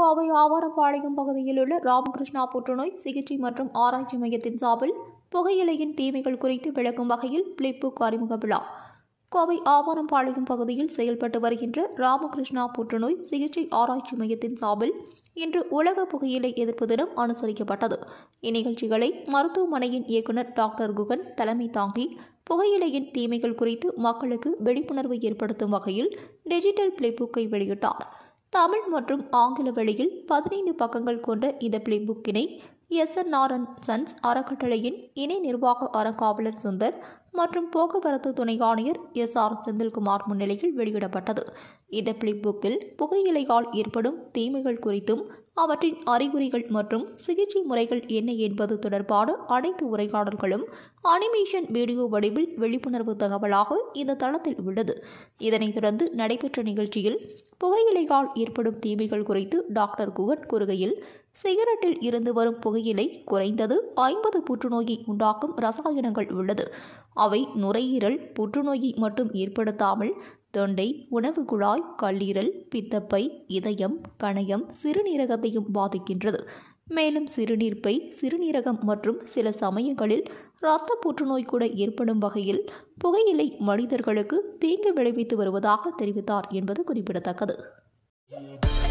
கோவை ஆவாரப்பாளையம் பகுதியில் உள்ள ராமகிருஷ்ணா புற்றுநோய் சிகிச்சை மற்றும் ஆராய்ச்சி மையத்தின் சார்பில் புகையிலையின் தீமைகள் குறித்து விளக்கும் வகையில் பிளிப்புக் அறிமுக விழா கோவை ஆவாரம்பாளையம் பகுதியில் செயல்பட்டு வருகின்ற ராமகிருஷ்ணா புற்றுநோய் சிகிச்சை ஆராய்ச்சி மையத்தின் சார்பில் இன்று உலக புகையிலை எதிர்ப்பு தினம் அனுசரிக்கப்பட்டது இந்நிகழ்ச்சிகளை மருத்துவமனையின் இயக்குநர் டாக்டர் குகன் தலைமை தாங்கி புகையிலையின் தீமைகள் குறித்து மக்களுக்கு விழிப்புணர்வு ஏற்படுத்தும் வகையில் டிஜிட்டல் பிளேபுக்கை வெளியிட்டார் தமிழ் மற்றும் ஆங்கில வழியில் பதினைந்து பக்கங்கள் கொண்ட இந்த பிளே புக்கினை எஸ் என் நாரன் சன்ஸ் அறக்கட்டளையின் இணை நிர்வாக அறங்காவலர் சுந்தர் மற்றும் போக்குவரத்து துணை ஆணையர் எஸ் ஆர் செந்தில்குமார் முன்னிலையில் வெளியிடப்பட்டது இந்த பிளே புக்கில் புகையிலையால் ஏற்படும் தீமைகள் குறித்தும் அவற்றின் அறிகுறிகள் மற்றும் சிகிச்சை முறைகள் என்ன என்பது தொடர்பான அனைத்து உரையாடல்களும் அனிமேஷன் வீடியோ வடிவில் விழிப்புணர்வு தகவலாக இந்த தளத்தில் உள்ளது இதனைத் தொடர்ந்து நடைபெற்ற நிகழ்ச்சியில் புகையிலையால் ஏற்படும் தீமைகள் குறித்து டாக்டர் குகன் கூறுகையில் சிகரெட்டில் இருந்து வரும் புகையிலை குறைந்தது ஐம்பது புற்றுநோயை உண்டாக்கும் ரசாயனங்கள் உள்ளது அவை நுரையீரல் புற்றுநோயை மட்டும் ஏற்படுத்தாமல் தொண்டை உணவு குழாய் கல்லீரல் பித்தப்பை இதயம் கணையம் சிறுநீரகத்தையும் பாதிக்கின்றது மேலும் சிறுநீர்ப்பை சிறுநீரகம் மற்றும் சில சமயங்களில் இரத்த புற்றுநோய் கூட ஏற்படும் வகையில் புகையிலை மனிதர்களுக்கு தீங்கு விளைவித்து வருவதாக தெரிவித்தார் என்பது குறிப்பிடத்தக்கது